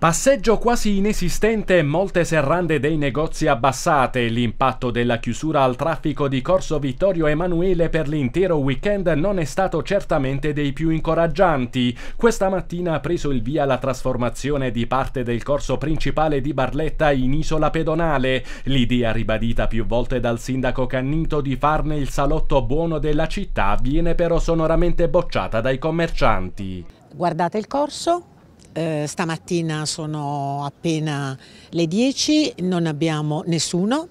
Passeggio quasi inesistente, molte serrande dei negozi abbassate, l'impatto della chiusura al traffico di Corso Vittorio Emanuele per l'intero weekend non è stato certamente dei più incoraggianti. Questa mattina ha preso il via la trasformazione di parte del corso principale di Barletta in isola pedonale, l'idea ribadita più volte dal sindaco Cannito di farne il salotto buono della città viene però sonoramente bocciata dai commercianti. Guardate il corso, eh, stamattina sono appena le 10, non abbiamo nessuno,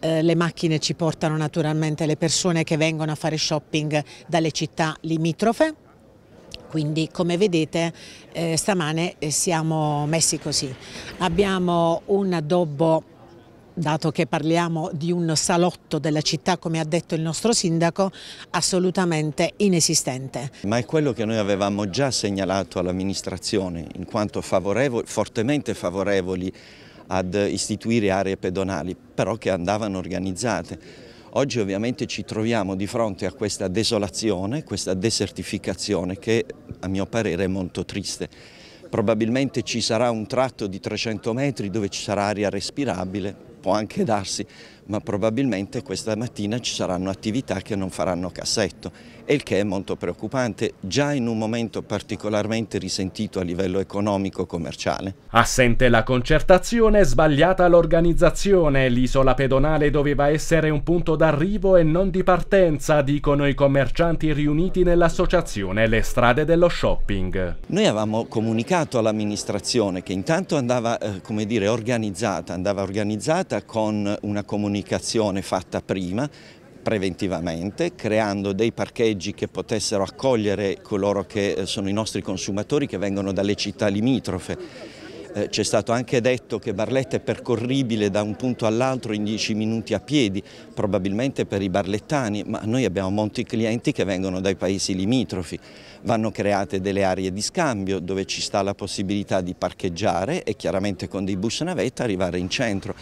eh, le macchine ci portano naturalmente le persone che vengono a fare shopping dalle città limitrofe, quindi come vedete eh, stamane eh, siamo messi così. Abbiamo un addobbo dato che parliamo di un salotto della città, come ha detto il nostro sindaco, assolutamente inesistente. Ma è quello che noi avevamo già segnalato all'amministrazione, in quanto favorevoli, fortemente favorevoli ad istituire aree pedonali, però che andavano organizzate. Oggi ovviamente ci troviamo di fronte a questa desolazione, questa desertificazione che a mio parere è molto triste. Probabilmente ci sarà un tratto di 300 metri dove ci sarà aria respirabile, può anche darsi, ma probabilmente questa mattina ci saranno attività che non faranno cassetto, il che è molto preoccupante, già in un momento particolarmente risentito a livello economico-commerciale. Assente la concertazione, sbagliata l'organizzazione, l'isola pedonale doveva essere un punto d'arrivo e non di partenza, dicono i commercianti riuniti nell'associazione Le strade dello shopping. Noi avevamo comunicato all'amministrazione che intanto andava, eh, come dire, organizzata, andava organizzata fatta con una comunicazione fatta prima, preventivamente, creando dei parcheggi che potessero accogliere coloro che eh, sono i nostri consumatori che vengono dalle città limitrofe. Eh, c'è stato anche detto che Barletta è percorribile da un punto all'altro in 10 minuti a piedi, probabilmente per i barlettani, ma noi abbiamo molti clienti che vengono dai paesi limitrofi. Vanno create delle aree di scambio dove ci sta la possibilità di parcheggiare e chiaramente con dei bus navetta arrivare in centro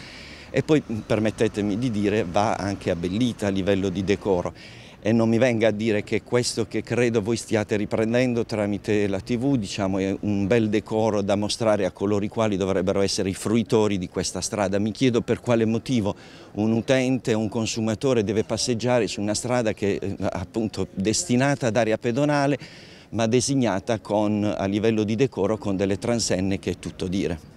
e poi mm, permettetemi di dire va anche abbellita a livello di decoro e non mi venga a dire che questo che credo voi stiate riprendendo tramite la tv diciamo, è un bel decoro da mostrare a coloro i quali dovrebbero essere i fruitori di questa strada. Mi chiedo per quale motivo un utente, un consumatore deve passeggiare su una strada che è eh, appunto destinata ad area pedonale ma designata con, a livello di decoro con delle transenne che è tutto dire.